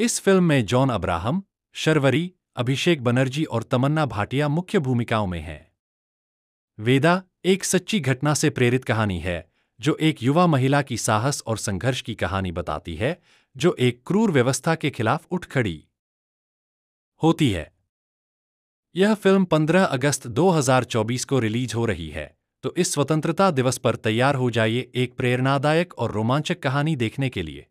इस फिल्म में जॉन अब्राहम शर्वरी अभिषेक बनर्जी और तमन्ना भाटिया मुख्य भूमिकाओं में हैं वेदा एक सच्ची घटना से प्रेरित कहानी है जो एक युवा महिला की साहस और संघर्ष की कहानी बताती है जो एक क्रूर व्यवस्था के खिलाफ उठ खड़ी होती है यह फिल्म 15 अगस्त 2024 को रिलीज हो रही है तो इस स्वतंत्रता दिवस पर तैयार हो जाइए एक प्रेरणादायक और रोमांचक कहानी देखने के लिए